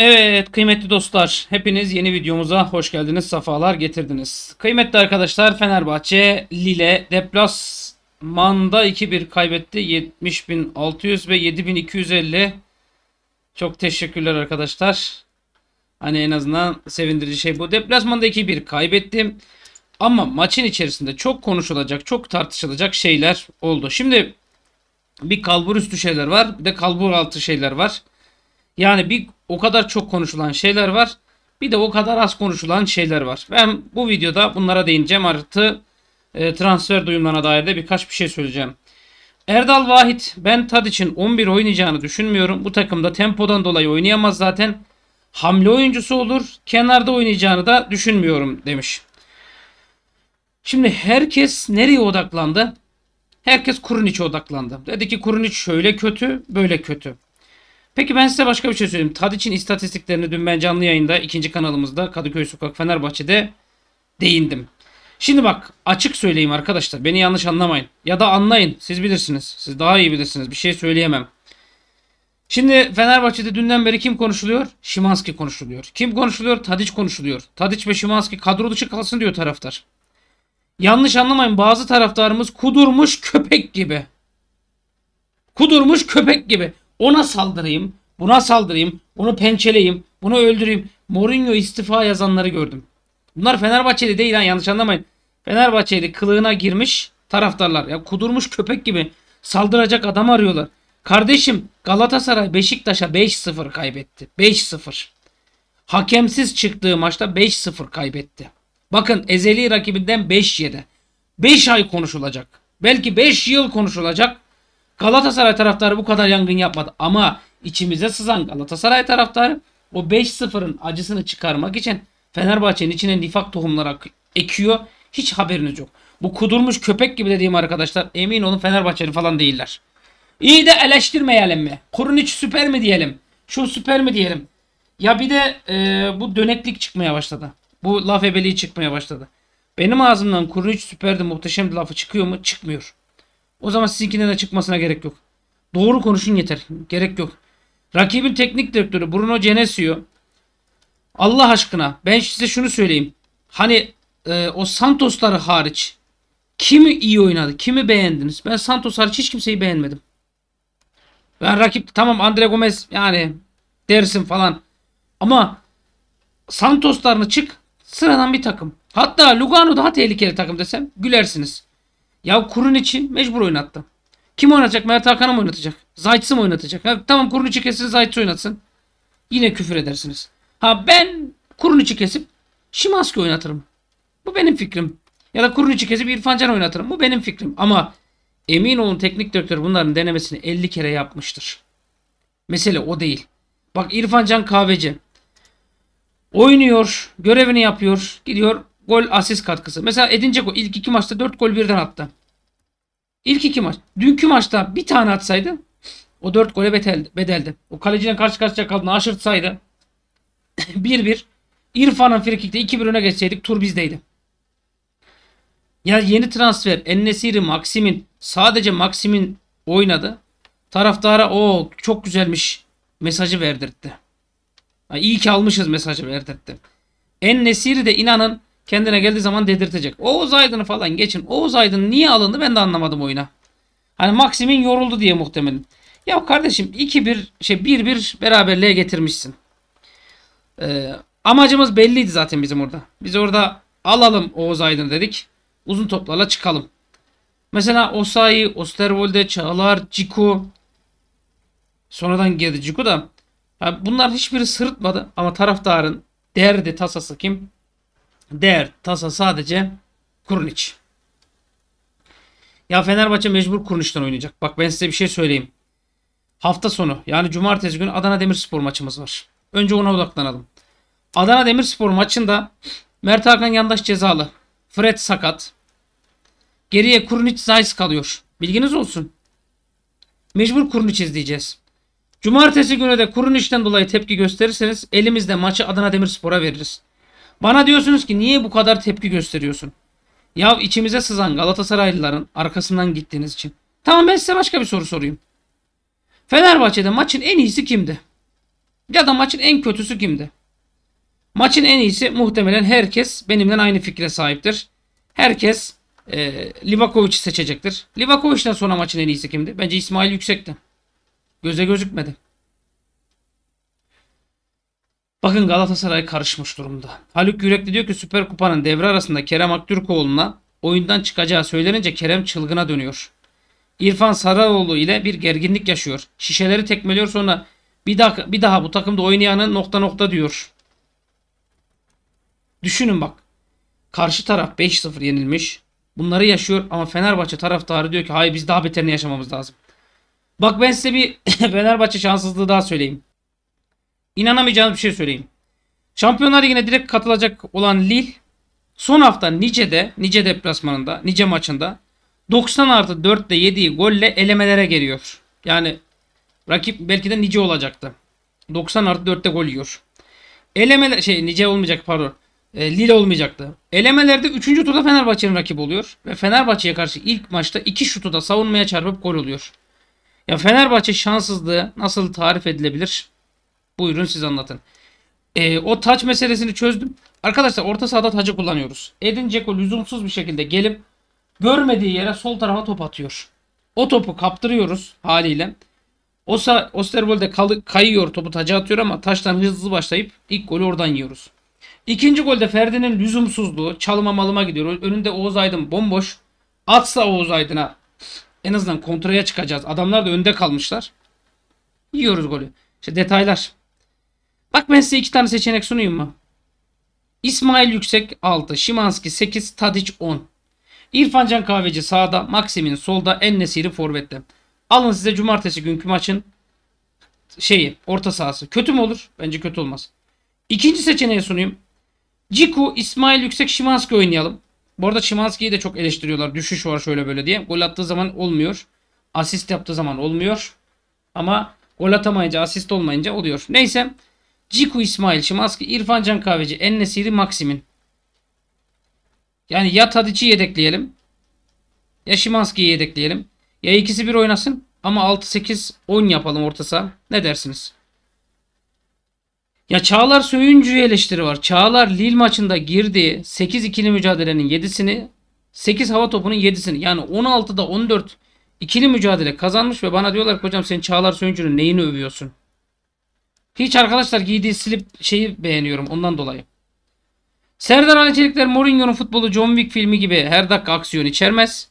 Evet kıymetli dostlar hepiniz yeni videomuza hoş geldiniz sefalar getirdiniz. Kıymetli arkadaşlar Fenerbahçe Lille deplasmanda 2-1 kaybetti 70.600 ve 7.250 çok teşekkürler arkadaşlar. Hani en azından sevindirici şey bu. Deplasmanda 2-1 kaybettim. Ama maçın içerisinde çok konuşulacak, çok tartışılacak şeyler oldu. Şimdi bir kalbur üstü şeyler var, bir de kalbur altı şeyler var. Yani bir o kadar çok konuşulan şeyler var. Bir de o kadar az konuşulan şeyler var. Ben bu videoda bunlara değineceğim. Artı e, transfer duyumlarına dair de birkaç bir şey söyleyeceğim. Erdal Vahit ben tad için 11 oynayacağını düşünmüyorum. Bu takımda tempodan dolayı oynayamaz zaten. Hamle oyuncusu olur. Kenarda oynayacağını da düşünmüyorum demiş. Şimdi herkes nereye odaklandı? Herkes Kuruniç'e odaklandı. Dedi ki Kuruniç şöyle kötü, böyle kötü. Peki ben size başka bir şey söyleyeyim. Tadiç'in istatistiklerini dün ben canlı yayında ikinci kanalımızda Kadıköy Sokak Fenerbahçe'de değindim. Şimdi bak açık söyleyeyim arkadaşlar. Beni yanlış anlamayın. Ya da anlayın. Siz bilirsiniz. Siz daha iyi bilirsiniz. Bir şey söyleyemem. Şimdi Fenerbahçe'de dünden beri kim konuşuluyor? Şimanski konuşuluyor. Kim konuşuluyor? Tadiç konuşuluyor. Tadiç ve Şimanski kadro dışı kalsın diyor taraftar. Yanlış anlamayın bazı taraftarımız kudurmuş köpek gibi. Kudurmuş köpek gibi. Ona saldırayım, buna saldırayım, bunu pençeleyim, bunu öldüreyim. Mourinho istifa yazanları gördüm. Bunlar Fenerbahçeli değil ha yanlış anlamayın. Fenerbahçeli kılığına girmiş taraftarlar. Ya kudurmuş köpek gibi saldıracak adam arıyorlar. Kardeşim Galatasaray Beşiktaş'a 5-0 kaybetti. 5-0. Hakemsiz çıktığı maçta 5-0 kaybetti. Bakın ezeli rakibinden 5 yedi. 5 ay konuşulacak. Belki 5 yıl konuşulacak. Galatasaray taraftarı bu kadar yangın yapmadı ama içimize sızan Galatasaray taraftarı o 5-0'ın acısını çıkarmak için Fenerbahçe'nin içine nifak tohumları ekiyor. Hiç haberiniz yok. Bu kudurmuş köpek gibi dediğim arkadaşlar emin olun Fenerbahçeli falan değiller. İyi de eleştirmeyelim mi? hiç süper mi diyelim? Şu süper mi diyelim? Ya bir de e, bu döneklik çıkmaya başladı. Bu laf ebeliği çıkmaya başladı. Benim ağzımdan hiç süperdi muhteşemdi lafı çıkıyor mu? Çıkmıyor. O zaman sizinkinden de çıkmasına gerek yok. Doğru konuşun yeter. Gerek yok. Rakibin teknik direktörü Bruno Genesio Allah aşkına ben size şunu söyleyeyim. Hani e, o Santos'ları hariç kimi iyi oynadı? Kimi beğendiniz? Ben Santos hariç hiç kimseyi beğenmedim. Ben rakip tamam Andre Gomez yani dersin falan. Ama Santos'larını çık sıradan bir takım. Hatta Lugano daha tehlikeli takım desem gülersiniz. Ya kurun içi mecbur oynattım. Kim oynatacak? Mert Hakan'ı mı oynatacak? Zayt'sı mı oynatacak? Ha, tamam kurun içi kesin Zayt'sı oynatsın. Yine küfür edersiniz. Ha ben kurun içi kesip Şimanski oynatırım. Bu benim fikrim. Ya da kurun içi kesip İrfan Can oynatırım. Bu benim fikrim. Ama emin olun teknik direktör bunların denemesini 50 kere yapmıştır. Mesele o değil. Bak İrfan Can kahveci. Oynuyor. Görevini yapıyor. Gidiyor gol asist katkısı. Mesela Edin Dzeko ilk iki maçta 4 gol birden attı. İlk iki maç. Dünkü maçta bir tane atsaydı o 4 gole bedeldi. bedeldi. O kaleciden karşı karşıya kaldığını aşırtsaydı 1-1 İrfan'ın frikikte 2-1 öne geçseydik tur bizdeydi. Ya yeni transfer Ennesiri Maksim'in sadece Maksim'in oynadı. Taraftara o çok güzelmiş mesajı verdirtti. Ha, iyi ki almışız mesajı verdirtti. En Nesiri de inanın Kendine geldiği zaman dedirtecek. Oğuz Aydın'ı falan geçin. Oğuz Aydın niye alındı ben de anlamadım oyuna. Hani Maxim'in yoruldu diye muhtemelen. Ya kardeşim 2-1 şey 1-1 beraberliğe getirmişsin. Ee, amacımız belliydi zaten bizim orada. Biz orada alalım Oğuz Aydın dedik. Uzun toplarla çıkalım. Mesela Osayi, Osterwolde, Çağlar, Ciku. Sonradan geldi Ciku da. Ya bunlar hiçbiri sırıtmadı ama taraftarın derdi tasası kim? Değer tasa sadece Kurniç. Ya Fenerbahçe mecbur Kurniç'ten oynayacak. Bak ben size bir şey söyleyeyim. Hafta sonu yani cumartesi günü Adana Demirspor maçımız var. Önce ona odaklanalım. Adana Demirspor maçında Mert Hakan yandaş cezalı. Fred sakat. Geriye Kurniç Zayis kalıyor. Bilginiz olsun. Mecbur Kurniç izleyeceğiz. Cumartesi günü de Kurniç'ten dolayı tepki gösterirseniz elimizde maçı Adana Demirspor'a veririz. Bana diyorsunuz ki niye bu kadar tepki gösteriyorsun? Ya içimize sızan Galatasaraylıların arkasından gittiğiniz için. Tamam ben size başka bir soru sorayım. Fenerbahçe'de maçın en iyisi kimdi? Ya da maçın en kötüsü kimdi? Maçın en iyisi muhtemelen herkes benimle aynı fikre sahiptir. Herkes e, Livakovic'i seçecektir. Livakovic'den sonra maçın en iyisi kimdi? Bence İsmail Yüksek'ti. Göze gözükmedi. Bakın Galatasaray karışmış durumda. Haluk Yürekli diyor ki Süper Kupa'nın devre arasında Kerem Aktürkoğlu'na oyundan çıkacağı söylenince Kerem çılgına dönüyor. İrfan Sararoğlu ile bir gerginlik yaşıyor. Şişeleri tekmeliyor sonra bir daha, bir daha bu takımda oynayanın nokta nokta diyor. Düşünün bak. Karşı taraf 5-0 yenilmiş. Bunları yaşıyor ama Fenerbahçe taraftarı diyor ki hayır biz daha beterini yaşamamız lazım. Bak ben size bir Fenerbahçe şanssızlığı daha söyleyeyim. İnanamayacağınız bir şey söyleyeyim. Şampiyonlar yine direkt katılacak olan Lille son hafta Nice'de, Nice deplasmanında, Nice maçında 90 artı 4'te yediği golle elemelere geliyor. Yani rakip belki de Nice olacaktı. 90 artı 4'te gol yiyor. Eleme şey Nice olmayacak pardon. E, Lille olmayacaktı. Elemelerde 3. turda Fenerbahçe'nin rakibi oluyor. Ve Fenerbahçe'ye karşı ilk maçta 2 şutu da savunmaya çarpıp gol oluyor. Ya Fenerbahçe şanssızlığı nasıl tarif edilebilir? Buyurun siz anlatın. E, o taç meselesini çözdüm. Arkadaşlar orta sahada tacı kullanıyoruz. Edin Dzeko lüzumsuz bir şekilde gelip görmediği yere sol tarafa top atıyor. O topu kaptırıyoruz haliyle. Osa Osterwold'e kayıyor topu taca atıyor ama taştan hızlı başlayıp ilk golü oradan yiyoruz. İkinci golde Ferdi'nin lüzumsuzluğu çalıma malıma gidiyor. Önünde Oğuz Aydın bomboş. Atsa Oğuz Aydın'a en azından kontraya çıkacağız. Adamlar da önde kalmışlar. Yiyoruz golü. İşte detaylar. Bak ben size iki tane seçenek sunayım mı? İsmail Yüksek 6, Şimanski 8, Tadic 10. İrfancan Kahveci sağda, Maksimin solda, Ennesiri forvette. Alın size cumartesi günkü maçın şeyi, orta sahası. Kötü mü olur? Bence kötü olmaz. İkinci seçeneği sunayım. Ciku, İsmail Yüksek, Şimanski oynayalım. Bu arada Şimanski'yi de çok eleştiriyorlar. Düşüş var şöyle böyle diye. Gol attığı zaman olmuyor. Asist yaptığı zaman olmuyor. Ama gol atamayınca, asist olmayınca oluyor. Neyse. Ciku İsmail Şimaski, İrfan Can Kahveci, Ennesiri Maksim'in. Yani ya Tadic'i yedekleyelim. Ya Şimanski'yi yedekleyelim. Ya ikisi bir oynasın. Ama 6-8-10 yapalım orta saha. Ne dersiniz? Ya Çağlar Söyüncü'ye eleştiri var. Çağlar lil maçında girdiği 8-2'li mücadelenin 7'sini 8 hava topunun 7'sini yani 16'da 14 ikili mücadele kazanmış ve bana diyorlar ki hocam sen Çağlar Söyüncü'nün neyini övüyorsun? Hiç arkadaşlar giydiği slip şeyi beğeniyorum ondan dolayı. Serdar Ali Çelikler Mourinho'nun futbolu John Wick filmi gibi her dakika aksiyon içermez.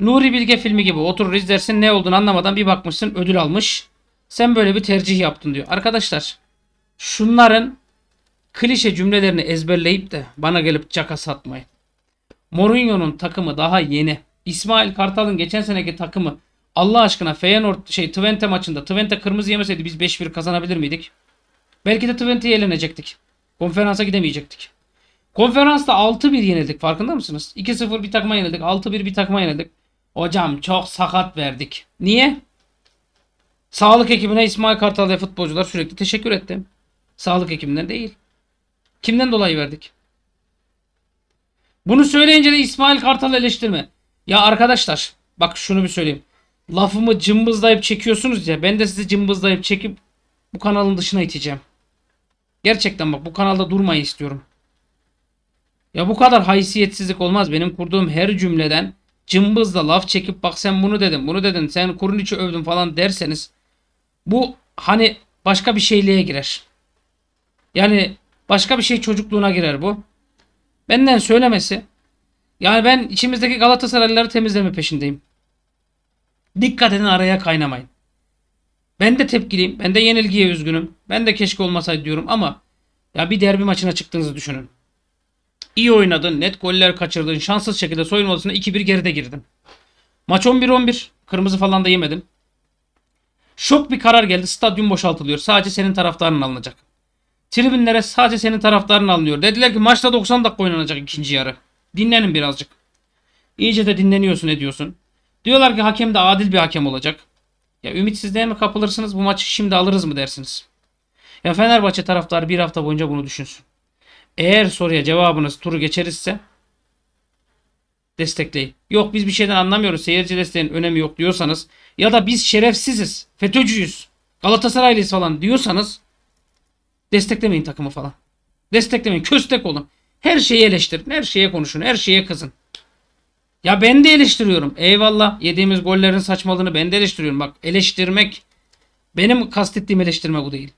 Nuri Bilge filmi gibi oturur izlersin ne olduğunu anlamadan bir bakmışsın ödül almış. Sen böyle bir tercih yaptın diyor. Arkadaşlar şunların klişe cümlelerini ezberleyip de bana gelip caka satmayın. Mourinho'nun takımı daha yeni. İsmail Kartal'ın geçen seneki takımı Allah aşkına Feyenoord şey Twente maçında Twente kırmızı yemeseydi biz 5-1 kazanabilir miydik? Belki de Twente'ye elenecektik. Konferansa gidemeyecektik. Konferansta 6-1 yenildik farkında mısınız? 2-0 bir takma yenildik. 6-1 bir takma yenildik. Hocam çok sakat verdik. Niye? Sağlık ekibine İsmail Kartal ve futbolcular sürekli teşekkür etti. Sağlık ekibinden değil. Kimden dolayı verdik? Bunu söyleyince de İsmail Kartal eleştirme. Ya arkadaşlar bak şunu bir söyleyeyim lafımı cımbızlayıp çekiyorsunuz ya. Ben de sizi cımbızlayıp çekip bu kanalın dışına iteceğim. Gerçekten bak bu kanalda durmayı istiyorum. Ya bu kadar haysiyetsizlik olmaz. Benim kurduğum her cümleden cımbızla laf çekip bak sen bunu dedin bunu dedin sen kurun içi övdün falan derseniz bu hani başka bir şeyliğe girer. Yani başka bir şey çocukluğuna girer bu. Benden söylemesi. Yani ben içimizdeki Galatasaraylıları temizleme peşindeyim. Dikkat edin araya kaynamayın. Ben de tepkiliyim. Ben de yenilgiye üzgünüm. Ben de keşke olmasaydı diyorum ama ya bir derbi maçına çıktığınızı düşünün. İyi oynadın, net goller kaçırdın, şanssız şekilde soyunma odasına 2-1 geride girdin. Maç 11-11, kırmızı falan da yemedin. Şok bir karar geldi, stadyum boşaltılıyor. Sadece senin taraftarın alınacak. Tribünlere sadece senin taraftarın alınıyor. Dediler ki maçta 90 dakika oynanacak ikinci yarı. Dinlenin birazcık. İyice de dinleniyorsun ediyorsun. Diyorlar ki hakem de adil bir hakem olacak. Ya ümitsizliğe mi kapılırsınız bu maçı şimdi alırız mı dersiniz? Ya Fenerbahçe taraftarı bir hafta boyunca bunu düşünsün. Eğer soruya cevabınız turu geçerizse destekleyin. Yok biz bir şeyden anlamıyoruz seyirci desteğinin önemi yok diyorsanız ya da biz şerefsiziz, FETÖ'cüyüz, Galatasaraylıyız falan diyorsanız desteklemeyin takımı falan. Desteklemeyin, köstek olun. Her şeyi eleştirin, her şeye konuşun, her şeye kızın. Ya ben de eleştiriyorum. Eyvallah yediğimiz gollerin saçmalığını ben de eleştiriyorum. Bak eleştirmek benim kastettiğim eleştirme bu değil.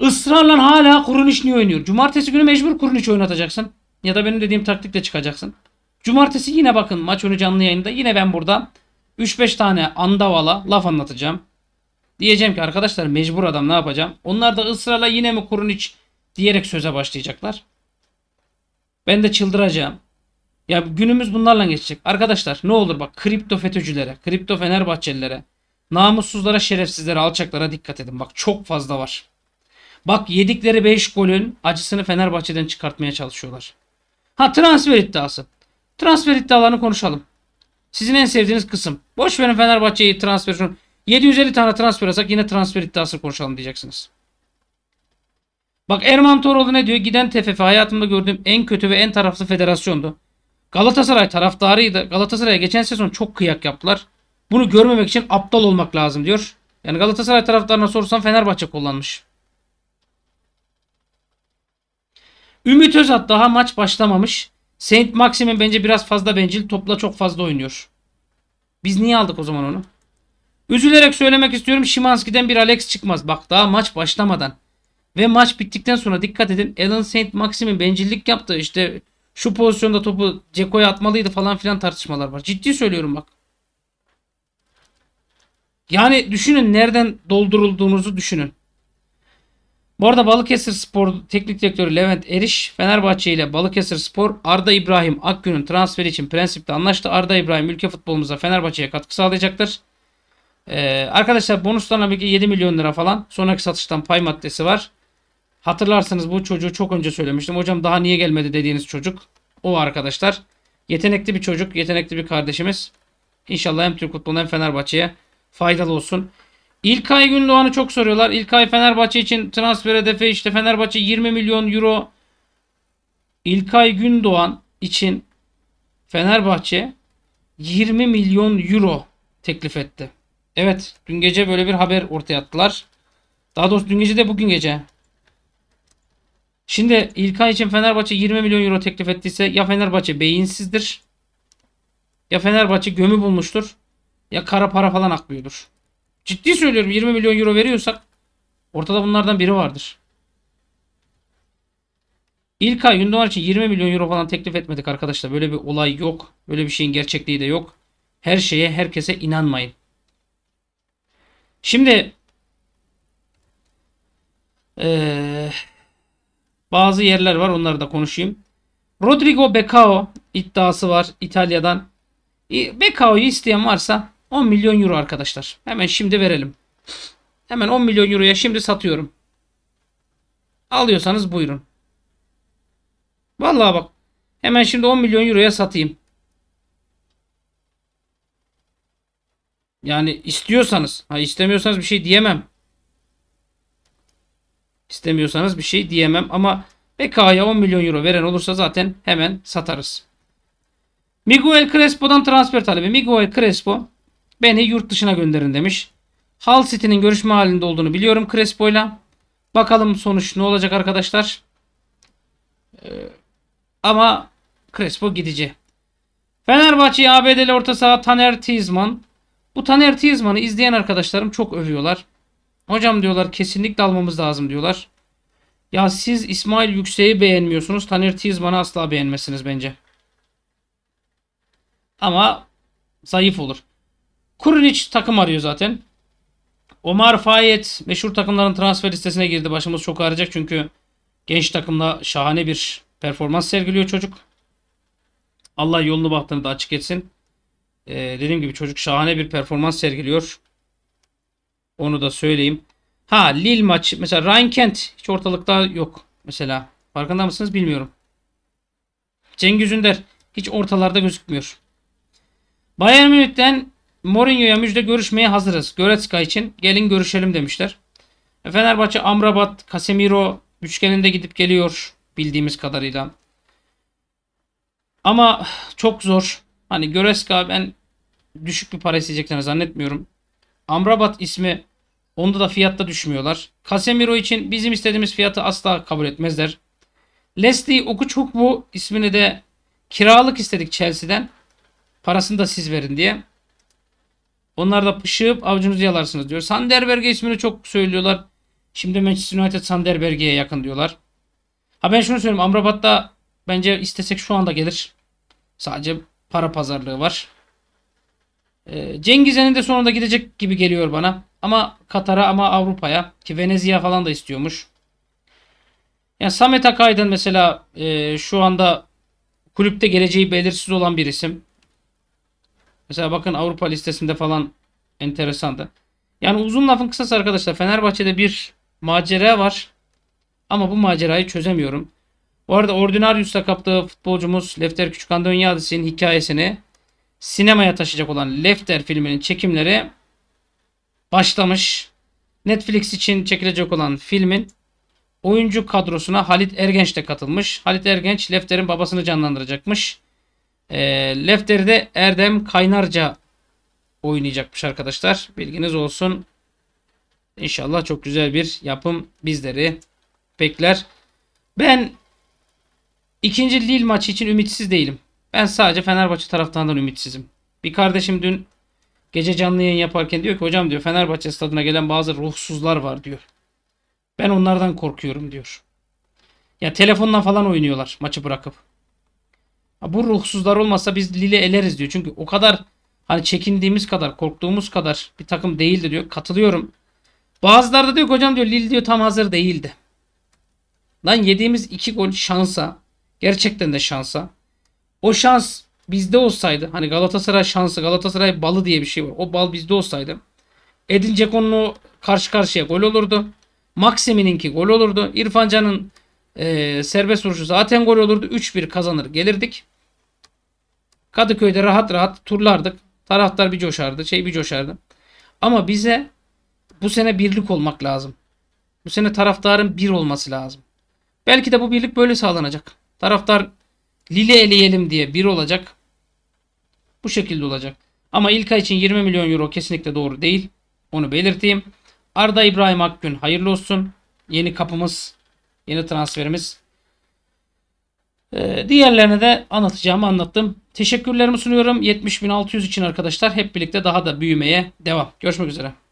Israrla hala Kurunic niye oynuyor? Cumartesi günü mecbur Kurunic oynatacaksın. Ya da benim dediğim taktikle çıkacaksın. Cumartesi yine bakın maç önü canlı yayında yine ben burada 3-5 tane andavala laf anlatacağım. Diyeceğim ki arkadaşlar mecbur adam ne yapacağım? Onlar da ısrarla yine mi Kurunic diyerek söze başlayacaklar. Ben de çıldıracağım. Ya günümüz bunlarla geçecek. Arkadaşlar ne olur bak kripto FETÖ'cülere, kripto Fenerbahçelilere, namussuzlara, şerefsizlere, alçaklara dikkat edin. Bak çok fazla var. Bak yedikleri 5 golün acısını Fenerbahçe'den çıkartmaya çalışıyorlar. Ha transfer iddiası. Transfer iddialarını konuşalım. Sizin en sevdiğiniz kısım. Boş verin Fenerbahçe'yi transfer. 750 tane transfer alsak yine transfer iddiası konuşalım diyeceksiniz. Bak Erman Toroğlu ne diyor? Giden TFF hayatımda gördüğüm en kötü ve en taraflı federasyondu. Galatasaray taraftarıydı. Galatasaray'a geçen sezon çok kıyak yaptılar. Bunu görmemek için aptal olmak lazım diyor. Yani Galatasaray taraftarına sorsam Fenerbahçe kullanmış. Ümit Özat daha maç başlamamış. Saint Maxim'in bence biraz fazla bencil. Topla çok fazla oynuyor. Biz niye aldık o zaman onu? Üzülerek söylemek istiyorum. Şimanski'den bir Alex çıkmaz. Bak daha maç başlamadan. Ve maç bittikten sonra dikkat edin. Alan Saint Maxim'in bencillik yaptı işte şu pozisyonda topu Ceko'ya atmalıydı falan filan tartışmalar var. Ciddi söylüyorum bak. Yani düşünün nereden doldurulduğunuzu düşünün. Bu arada Balıkesir Spor Teknik Direktörü Levent Eriş Fenerbahçe ile Balıkesir Spor Arda İbrahim Akgün'ün transferi için prensipte anlaştı. Arda İbrahim ülke futbolumuza Fenerbahçe'ye katkı sağlayacaktır. Ee, arkadaşlar bonuslarla belki 7 milyon lira falan sonraki satıştan pay maddesi var. Hatırlarsınız bu çocuğu çok önce söylemiştim. Hocam daha niye gelmedi dediğiniz çocuk. O arkadaşlar. Yetenekli bir çocuk. Yetenekli bir kardeşimiz. İnşallah hem Türk futboluna hem Fenerbahçe'ye faydalı olsun. İlkay Gündoğan'ı çok soruyorlar. İlkay Fenerbahçe için transfer hedefi işte Fenerbahçe 20 milyon euro. İlkay Gündoğan için Fenerbahçe 20 milyon euro teklif etti. Evet dün gece böyle bir haber ortaya attılar. Daha doğrusu dün gece de bugün gece Şimdi İlkan için Fenerbahçe 20 milyon euro teklif ettiyse ya Fenerbahçe beyinsizdir ya Fenerbahçe gömü bulmuştur ya kara para falan aklıyordur. Ciddi söylüyorum 20 milyon euro veriyorsak ortada bunlardan biri vardır. İlkay Gündoğan için 20 milyon euro falan teklif etmedik arkadaşlar. Böyle bir olay yok. Böyle bir şeyin gerçekliği de yok. Her şeye herkese inanmayın. Şimdi ee, bazı yerler var onları da konuşayım. Rodrigo Becao iddiası var İtalya'dan. Becao'yu isteyen varsa 10 milyon euro arkadaşlar. Hemen şimdi verelim. Hemen 10 milyon euroya şimdi satıyorum. Alıyorsanız buyurun. Vallahi bak. Hemen şimdi 10 milyon euroya satayım. Yani istiyorsanız. Ha istemiyorsanız bir şey diyemem. İstemiyorsanız bir şey diyemem ama BK'ya 10 milyon euro veren olursa zaten hemen satarız. Miguel Crespo'dan transfer talebi. Miguel Crespo beni yurt dışına gönderin demiş. Hull City'nin görüşme halinde olduğunu biliyorum Crespo'yla. Bakalım sonuç ne olacak arkadaşlar. Ee, ama Crespo gidici. Fenerbahçe ABD'li orta saha Taner Tizman. Bu Taner Tizman'ı izleyen arkadaşlarım çok övüyorlar. Hocam diyorlar kesinlikle almamız lazım diyorlar. Ya siz İsmail Yüksek'i beğenmiyorsunuz. Taner Tizman'ı asla beğenmezsiniz bence. Ama zayıf olur. Kurilic takım arıyor zaten. Omar Fayet meşhur takımların transfer listesine girdi. Başımız çok ağrıyacak çünkü genç takımla şahane bir performans sergiliyor çocuk. Allah yolunu bahtını da açık etsin. Ee, dediğim gibi çocuk şahane bir performans sergiliyor. Onu da söyleyeyim. Ha lil maç Mesela Ryan Kent hiç ortalıkta yok. Mesela farkında mısınız bilmiyorum. Cengiz Ünder hiç ortalarda gözükmüyor. Bayern Münih'ten Mourinho'ya müjde görüşmeye hazırız. Goretzka için gelin görüşelim demişler. E, Fenerbahçe Amrabat, Casemiro üçgeninde gidip geliyor bildiğimiz kadarıyla. Ama çok zor. Hani Goretzka ben düşük bir para isteyeceklerini zannetmiyorum. Amrabat ismi onda da fiyatta düşmüyorlar. Casemiro için bizim istediğimiz fiyatı asla kabul etmezler. Leslie Okuchukwu ismini de kiralık istedik Chelsea'den. Parasını da siz verin diye. Onlar da pışıp avcunuzu yalarsınız diyor. Sanderberg ismini çok söylüyorlar. Şimdi Manchester United Sanderberg'e yakın diyorlar. Ha ben şunu söyleyeyim. Amrabat'ta bence istesek şu anda gelir. Sadece para pazarlığı var. E, Cengiz de sonunda gidecek gibi geliyor bana. Ama Katar'a ama Avrupa'ya ki Venezia falan da istiyormuş. Yani Samet Akaydın mesela e, şu anda kulüpte geleceği belirsiz olan bir isim. Mesela bakın Avrupa listesinde falan enteresandı. Yani uzun lafın kısası arkadaşlar Fenerbahçe'de bir macera var. Ama bu macerayı çözemiyorum. Bu arada Ordinarius'ta kaptığı futbolcumuz Lefter Küçükan Dönyadis'in hikayesini sinemaya taşıyacak olan Lefter filminin çekimleri başlamış. Netflix için çekilecek olan filmin oyuncu kadrosuna Halit Ergenç de katılmış. Halit Ergenç Lefter'in babasını canlandıracakmış. E, ee, Lefter'i de Erdem Kaynarca oynayacakmış arkadaşlar. Bilginiz olsun. İnşallah çok güzel bir yapım bizleri bekler. Ben ikinci Lille maçı için ümitsiz değilim. Ben sadece Fenerbahçe taraftarından ümitsizim. Bir kardeşim dün gece canlı yayın yaparken diyor ki hocam diyor Fenerbahçe stadına gelen bazı ruhsuzlar var diyor. Ben onlardan korkuyorum diyor. Ya telefonla falan oynuyorlar maçı bırakıp. bu ruhsuzlar olmasa biz Lille eleriz diyor. Çünkü o kadar hani çekindiğimiz kadar korktuğumuz kadar bir takım değildi diyor. Katılıyorum. Bazıları da diyor ki hocam diyor Lille diyor tam hazır değildi. Lan yediğimiz iki gol şansa gerçekten de şansa o şans bizde olsaydı hani Galatasaray şansı Galatasaray balı diye bir şey var. O bal bizde olsaydı Edin Ceko'nun karşı karşıya gol olurdu. Maximininki gol olurdu. İrfan Can'ın e, serbest vuruşu zaten gol olurdu. 3-1 kazanır gelirdik. Kadıköy'de rahat rahat turlardık. Taraftar bir coşardı. Şey bir coşardı. Ama bize bu sene birlik olmak lazım. Bu sene taraftarın bir olması lazım. Belki de bu birlik böyle sağlanacak. Taraftar Lille eleyelim diye 1 olacak. Bu şekilde olacak. Ama ilk ay için 20 milyon euro kesinlikle doğru değil. Onu belirteyim. Arda İbrahim Akgün hayırlı olsun. Yeni kapımız, yeni transferimiz. Ee, diğerlerine de anlatacağımı anlattım. Teşekkürlerimi sunuyorum. 70.600 için arkadaşlar hep birlikte daha da büyümeye devam. Görüşmek üzere.